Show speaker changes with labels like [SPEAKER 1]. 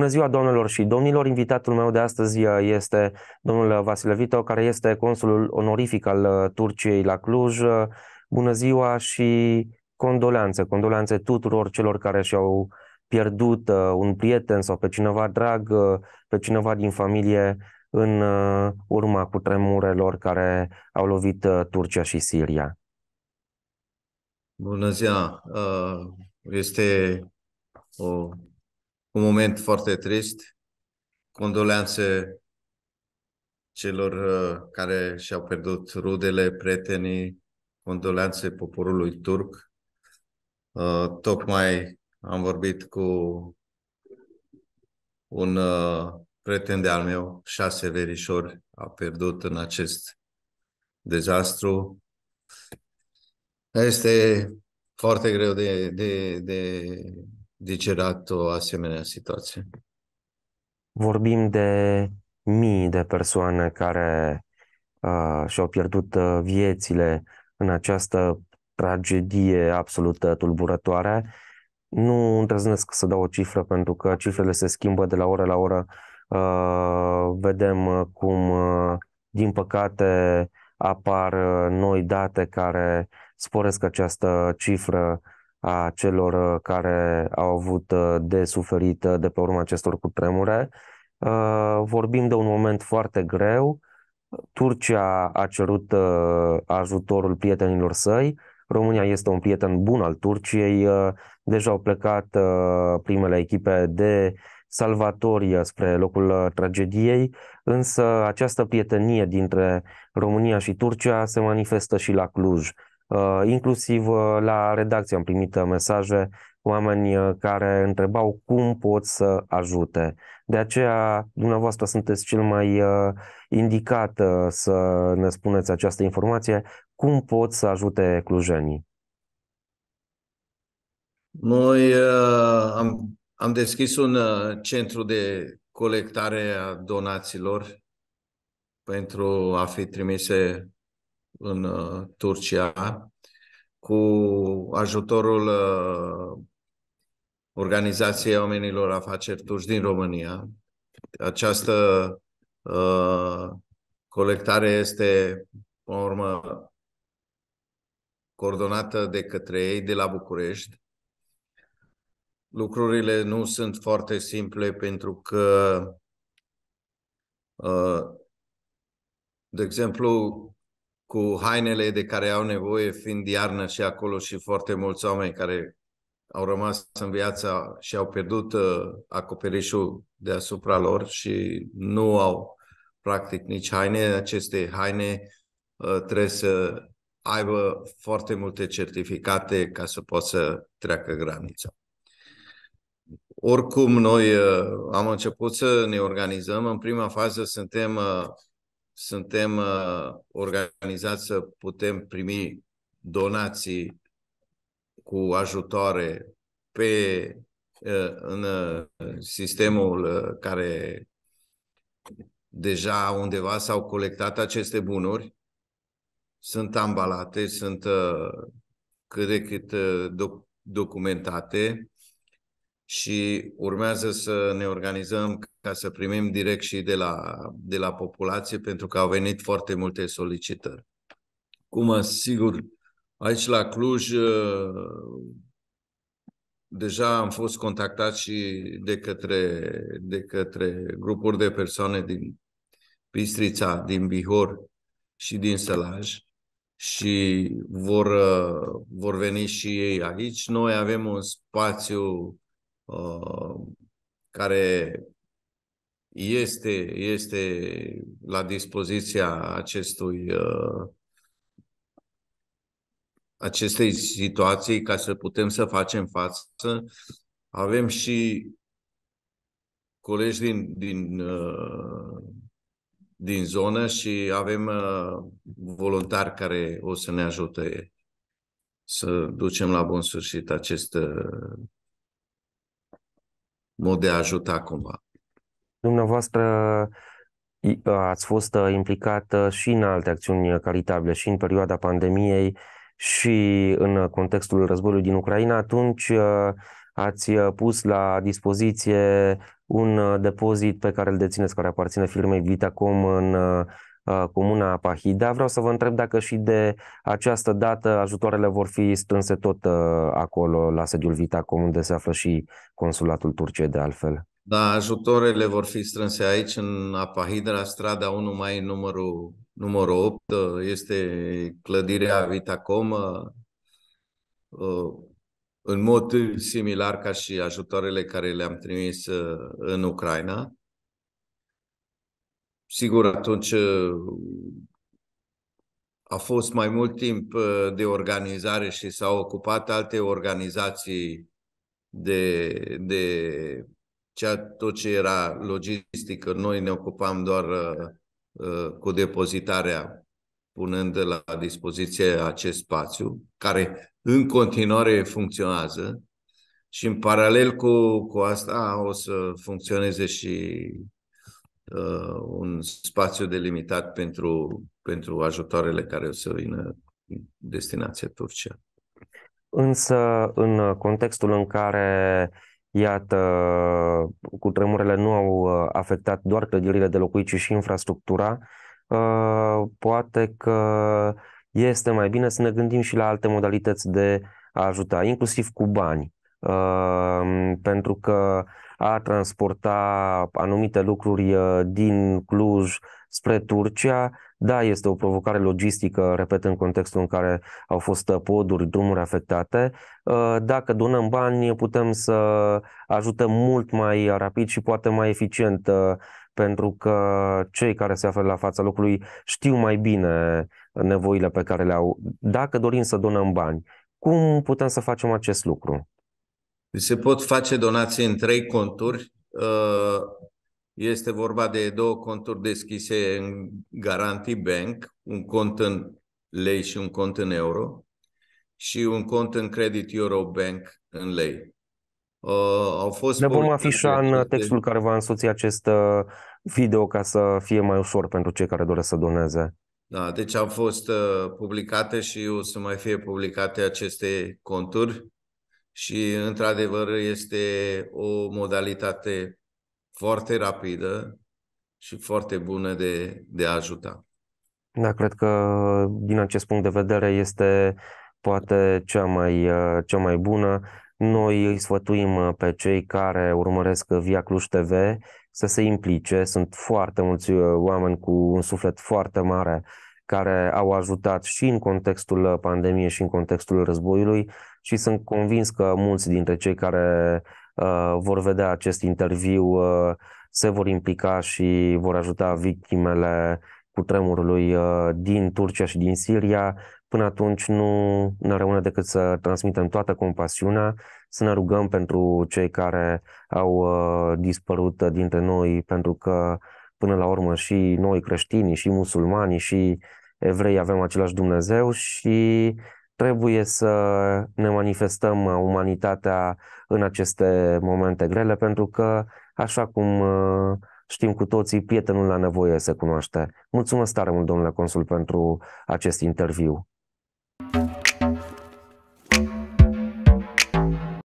[SPEAKER 1] Bună ziua, doamnelor și domnilor! Invitatul meu de astăzi uh, este domnul uh, Vasile Vito, care este consulul onorific al uh, Turciei la Cluj. Bună ziua și condolențe, condolențe tuturor celor care și-au pierdut un prieten sau pe cineva drag, pe cineva din familie în urma cu tremurelor care au lovit Turcia și Siria.
[SPEAKER 2] Bună ziua! Este o un moment foarte trist. Condoleanțe celor uh, care și-au pierdut rudele, prietenii, condoleanțe poporului turc. Uh, tocmai am vorbit cu un uh, prieten de-al meu, șase verișori, a pierdut în acest dezastru. Este foarte greu de, de, de digerat o asemenea situație?
[SPEAKER 1] Vorbim de mii de persoane care uh, și-au pierdut uh, viețile în această tragedie absolută tulburătoare. Nu îndrăznesc să dau o cifră pentru că cifrele se schimbă de la oră la oră. Uh, vedem uh, cum, uh, din păcate, apar uh, noi date care sporesc această cifră a celor uh, care au avut uh, de suferit uh, de pe urma acestor cutremure. Vorbim de un moment foarte greu. Turcia a cerut ajutorul prietenilor săi. România este un prieten bun al Turciei. Deja au plecat primele echipe de salvatori spre locul tragediei, însă această prietenie dintre România și Turcia se manifestă și la Cluj. Uh, inclusiv uh, la redacție am primit uh, mesaje oameni care întrebau cum pot să ajute. De aceea, dumneavoastră sunteți cel mai indicat să ne spuneți această informație. Cum pot să ajute clujenii?
[SPEAKER 2] Noi am, am deschis un centru de colectare a donațiilor pentru a fi trimise în uh, Turcia cu ajutorul uh, Organizației Oamenilor Afaceri Turci din România. Această uh, colectare este, în urmă, coordonată de către ei de la București. Lucrurile nu sunt foarte simple pentru că, uh, de exemplu, cu hainele de care au nevoie, fiind iarnă și acolo și foarte mulți oameni care au rămas în viața și au pierdut uh, acoperișul deasupra lor și nu au practic nici haine. Aceste haine uh, trebuie să aibă foarte multe certificate ca să poată să treacă granița. Oricum, noi uh, am început să ne organizăm. În prima fază suntem suntem uh, organizați să putem primi donații cu ajutoare pe, uh, în uh, sistemul uh, care deja undeva s-au colectat aceste bunuri, sunt ambalate, sunt uh, cât de cât uh, documentate și urmează să ne organizăm ca să primim direct și de la, de la populație, pentru că au venit foarte multe solicitări. Cum, sigur, aici la Cluj ă, deja am fost contactat și de către, de către grupuri de persoane din Pistrița, din Bihor și din Sălaj și vor, ă, vor veni și ei aici. Noi avem un spațiu Uh, care este, este la dispoziția acestui uh, acestei situații ca să putem să facem față. Avem și colegi din, din, uh, din zonă și avem uh, voluntari care o să ne ajute să ducem la bun sfârșit acest mod de a ajuta cumva.
[SPEAKER 1] Dumneavoastră ă, ați fost ă, implicată și în alte acțiuni caritabile, și în perioada pandemiei, și în contextul războiului din Ucraina. Atunci ă, ați pus la dispoziție un depozit pe care îl dețineți, care aparține firmei Vitacom în Uh, comuna Pahida. Vreau să vă întreb dacă și de această dată ajutoarele vor fi strânse tot uh, acolo, la sediul Vita Comun, unde se află și consulatul Turciei de altfel.
[SPEAKER 2] Da, ajutoarele vor fi strânse aici, în Apahida, la strada 1 mai, numărul, numărul 8. Uh, este clădirea Vitacom, în mod similar ca și ajutoarele care le-am trimis în Ucraina sigur, atunci uh, a fost mai mult timp uh, de organizare și s-au ocupat alte organizații de, de ceea, tot ce era logistică. Noi ne ocupam doar uh, uh, cu depozitarea, punând la dispoziție acest spațiu, care în continuare funcționează și în paralel cu, cu asta o să funcționeze și uh, un spațiu delimitat pentru, pentru ajutoarele care o să vină destinația Turcia.
[SPEAKER 1] Însă, în contextul în care, iată, cu tremurele nu au uh, afectat doar clădirile de locuit, ci și infrastructura, uh, poate că este mai bine să ne gândim și la alte modalități de a ajuta, inclusiv cu bani. Uh, pentru că a transporta anumite lucruri uh, din Cluj spre Turcia. Da, este o provocare logistică, repet, în contextul în care au fost uh, poduri, drumuri afectate. Uh, dacă donăm bani, putem să ajutăm mult mai rapid și poate mai eficient pentru că cei care se află la fața locului știu mai bine nevoile pe care le au. Dacă dorim să donăm bani, cum putem să facem acest lucru?
[SPEAKER 2] Deci se pot face donații în trei conturi. Uh, este vorba de două conturi deschise în Garanti Bank, un cont în lei și un cont în euro și un cont în Credit Euro Bank în lei. Uh, au fost ne vom afișa în textul care
[SPEAKER 1] va însoți acest uh, video ca să fie mai ușor pentru cei care doresc să doneze.
[SPEAKER 2] Da, deci au fost uh, publicate și o să mai fie publicate aceste conturi și, într-adevăr, este o modalitate foarte rapidă și foarte bună de, de a ajuta.
[SPEAKER 1] Da, cred că, din acest punct de vedere, este poate cea mai, cea mai bună. Noi îi sfătuim uh, pe cei care urmăresc uh, Via Cluj TV să se implice. Sunt foarte mulți uh, oameni cu un suflet foarte mare care au ajutat și în contextul pandemiei și în contextul războiului și sunt convins că mulți dintre cei care uh, vor vedea acest interviu uh, se vor implica și vor ajuta victimele cu tremurului uh, din Turcia și din Siria. Până atunci nu ne rămâne decât să transmitem toată compasiunea, să ne rugăm pentru cei care au uh, dispărut dintre noi, pentru că până la urmă și noi creștinii și musulmani și evrei avem același Dumnezeu și trebuie să ne manifestăm umanitatea în aceste momente grele, pentru că, așa cum uh, știm cu toții, prietenul la nevoie se cunoaște. Mulțumesc tare mult, domnule consul, pentru acest interviu.